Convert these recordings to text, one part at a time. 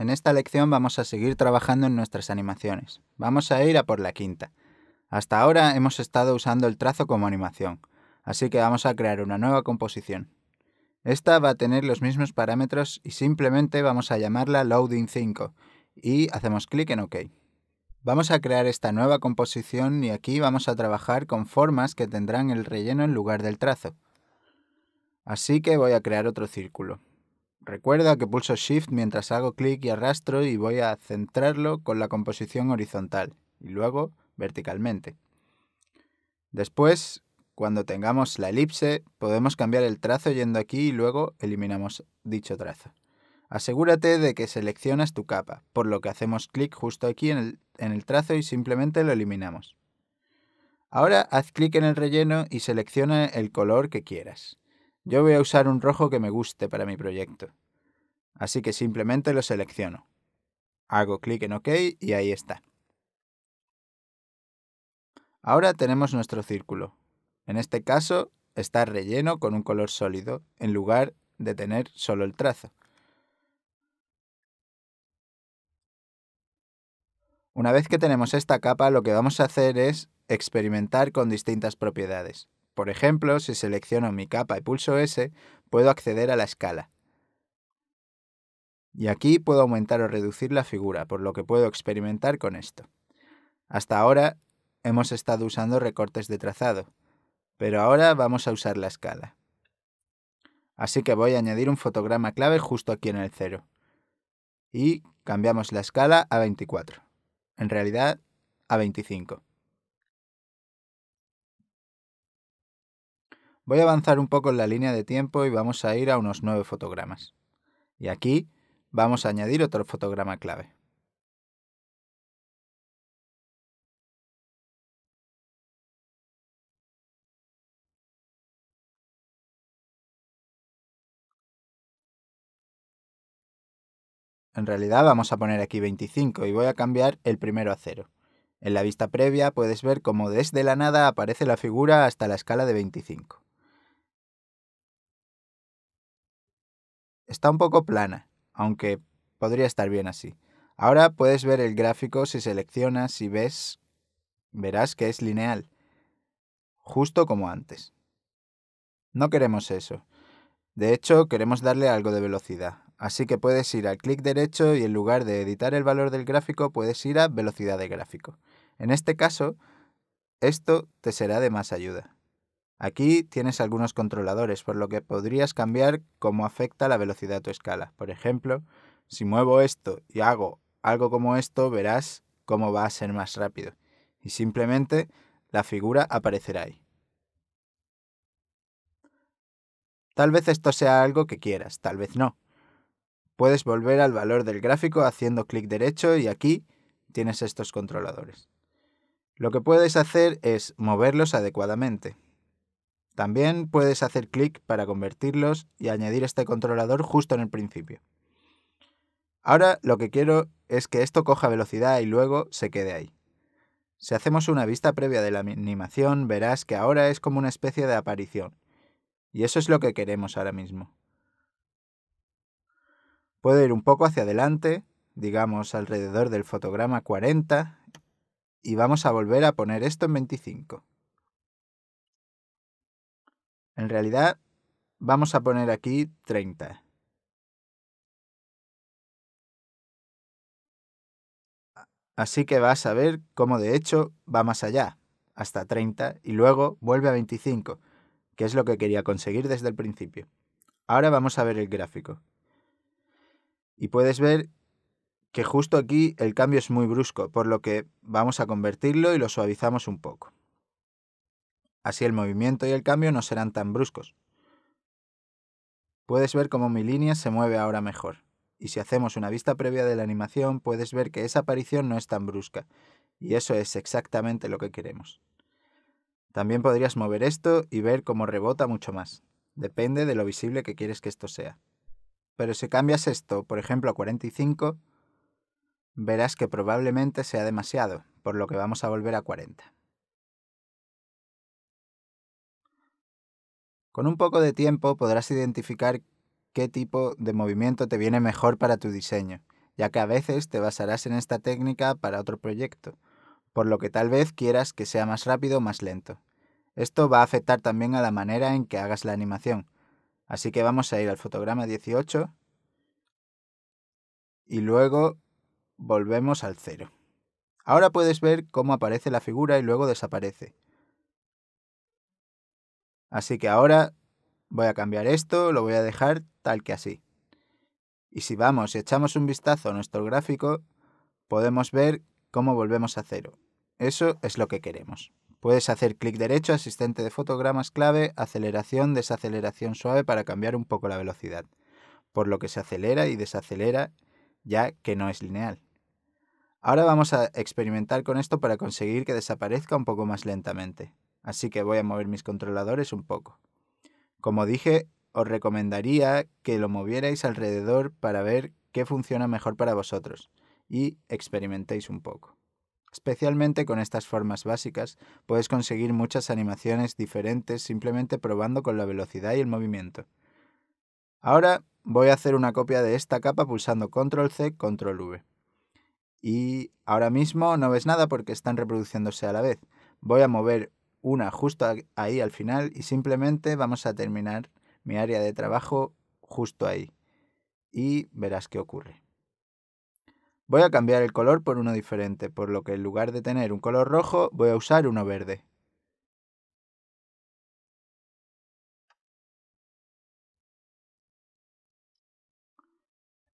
En esta lección vamos a seguir trabajando en nuestras animaciones. Vamos a ir a por la quinta. Hasta ahora hemos estado usando el trazo como animación, así que vamos a crear una nueva composición. Esta va a tener los mismos parámetros y simplemente vamos a llamarla Loading 5 y hacemos clic en OK. Vamos a crear esta nueva composición y aquí vamos a trabajar con formas que tendrán el relleno en lugar del trazo. Así que voy a crear otro círculo. Recuerda que pulso Shift mientras hago clic y arrastro y voy a centrarlo con la composición horizontal y luego verticalmente. Después, cuando tengamos la elipse, podemos cambiar el trazo yendo aquí y luego eliminamos dicho trazo. Asegúrate de que seleccionas tu capa, por lo que hacemos clic justo aquí en el, en el trazo y simplemente lo eliminamos. Ahora haz clic en el relleno y selecciona el color que quieras. Yo voy a usar un rojo que me guste para mi proyecto. Así que simplemente lo selecciono. Hago clic en OK y ahí está. Ahora tenemos nuestro círculo. En este caso está relleno con un color sólido en lugar de tener solo el trazo. Una vez que tenemos esta capa, lo que vamos a hacer es experimentar con distintas propiedades. Por ejemplo, si selecciono mi capa y pulso S, puedo acceder a la escala. Y aquí puedo aumentar o reducir la figura, por lo que puedo experimentar con esto. Hasta ahora hemos estado usando recortes de trazado, pero ahora vamos a usar la escala. Así que voy a añadir un fotograma clave justo aquí en el cero. Y cambiamos la escala a 24. En realidad, a 25. Voy a avanzar un poco en la línea de tiempo y vamos a ir a unos 9 fotogramas. Y aquí vamos a añadir otro fotograma clave. En realidad vamos a poner aquí 25 y voy a cambiar el primero a 0. En la vista previa puedes ver cómo desde la nada aparece la figura hasta la escala de 25. Está un poco plana, aunque podría estar bien así. Ahora puedes ver el gráfico si seleccionas y ves, verás que es lineal, justo como antes. No queremos eso. De hecho, queremos darle algo de velocidad, así que puedes ir al clic derecho y en lugar de editar el valor del gráfico puedes ir a velocidad de gráfico. En este caso, esto te será de más ayuda. Aquí tienes algunos controladores, por lo que podrías cambiar cómo afecta la velocidad a tu escala. Por ejemplo, si muevo esto y hago algo como esto, verás cómo va a ser más rápido. Y simplemente la figura aparecerá ahí. Tal vez esto sea algo que quieras, tal vez no. Puedes volver al valor del gráfico haciendo clic derecho y aquí tienes estos controladores. Lo que puedes hacer es moverlos adecuadamente. También puedes hacer clic para convertirlos y añadir este controlador justo en el principio. Ahora lo que quiero es que esto coja velocidad y luego se quede ahí. Si hacemos una vista previa de la animación, verás que ahora es como una especie de aparición. Y eso es lo que queremos ahora mismo. Puedo ir un poco hacia adelante, digamos alrededor del fotograma 40, y vamos a volver a poner esto en 25. En realidad, vamos a poner aquí 30. Así que vas a ver cómo de hecho va más allá, hasta 30, y luego vuelve a 25, que es lo que quería conseguir desde el principio. Ahora vamos a ver el gráfico. Y puedes ver que justo aquí el cambio es muy brusco, por lo que vamos a convertirlo y lo suavizamos un poco. Así el movimiento y el cambio no serán tan bruscos. Puedes ver cómo mi línea se mueve ahora mejor, y si hacemos una vista previa de la animación puedes ver que esa aparición no es tan brusca, y eso es exactamente lo que queremos. También podrías mover esto y ver cómo rebota mucho más. Depende de lo visible que quieres que esto sea. Pero si cambias esto, por ejemplo, a 45, verás que probablemente sea demasiado, por lo que vamos a volver a 40. Con un poco de tiempo podrás identificar qué tipo de movimiento te viene mejor para tu diseño, ya que a veces te basarás en esta técnica para otro proyecto, por lo que tal vez quieras que sea más rápido o más lento. Esto va a afectar también a la manera en que hagas la animación, así que vamos a ir al fotograma 18 y luego volvemos al cero. Ahora puedes ver cómo aparece la figura y luego desaparece. Así que ahora voy a cambiar esto, lo voy a dejar tal que así. Y si vamos y echamos un vistazo a nuestro gráfico, podemos ver cómo volvemos a cero. Eso es lo que queremos. Puedes hacer clic derecho, asistente de fotogramas clave, aceleración, desaceleración suave para cambiar un poco la velocidad, por lo que se acelera y desacelera ya que no es lineal. Ahora vamos a experimentar con esto para conseguir que desaparezca un poco más lentamente así que voy a mover mis controladores un poco. Como dije, os recomendaría que lo movierais alrededor para ver qué funciona mejor para vosotros y experimentéis un poco. Especialmente con estas formas básicas puedes conseguir muchas animaciones diferentes simplemente probando con la velocidad y el movimiento. Ahora voy a hacer una copia de esta capa pulsando control C, control V. Y ahora mismo no ves nada porque están reproduciéndose a la vez. Voy a mover una justo ahí al final y simplemente vamos a terminar mi área de trabajo justo ahí. Y verás qué ocurre. Voy a cambiar el color por uno diferente, por lo que en lugar de tener un color rojo, voy a usar uno verde.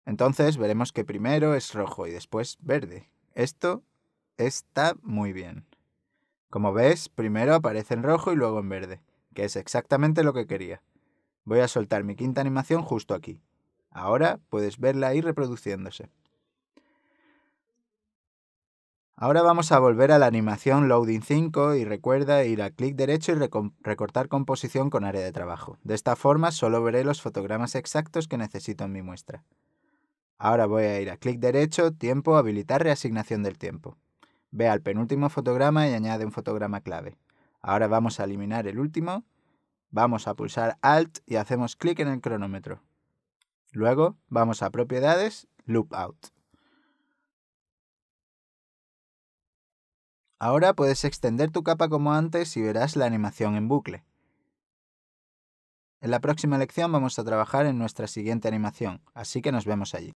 Entonces veremos que primero es rojo y después verde. Esto está muy bien. Como ves, primero aparece en rojo y luego en verde, que es exactamente lo que quería. Voy a soltar mi quinta animación justo aquí. Ahora puedes verla ahí reproduciéndose. Ahora vamos a volver a la animación Loading 5 y recuerda ir a clic derecho y recortar composición con área de trabajo. De esta forma solo veré los fotogramas exactos que necesito en mi muestra. Ahora voy a ir a clic derecho, tiempo, habilitar reasignación del tiempo. Ve al penúltimo fotograma y añade un fotograma clave. Ahora vamos a eliminar el último. Vamos a pulsar Alt y hacemos clic en el cronómetro. Luego vamos a Propiedades, Loop Out. Ahora puedes extender tu capa como antes y verás la animación en bucle. En la próxima lección vamos a trabajar en nuestra siguiente animación, así que nos vemos allí.